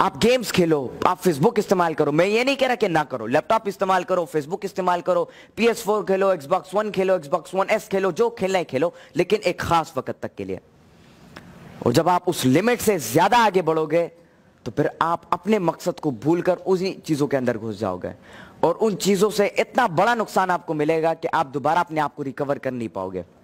आप गेम्स खेलो आप फेसबुक इस्तेमाल करो मैं ये नहीं कह रहा कि ना करो लैपटॉप इस्तेमाल करो फेसबुक इस्तेमाल करो पी एस फोर खेलो एक्सबॉक्स वन खेलो एक्सबॉक्स वन एस खेलो जो खेलना है खेलो लेकिन एक खास वक्त तक के लिए और जब आप उस लिमिट से ज्यादा आगे बढ़ोगे तो फिर आप अपने मकसद को भूल कर उसी चीजों के अंदर घुस जाओगे और उन चीजों से इतना बड़ा नुकसान आपको मिलेगा कि आप दोबारा अपने आप को रिकवर कर नहीं पाओगे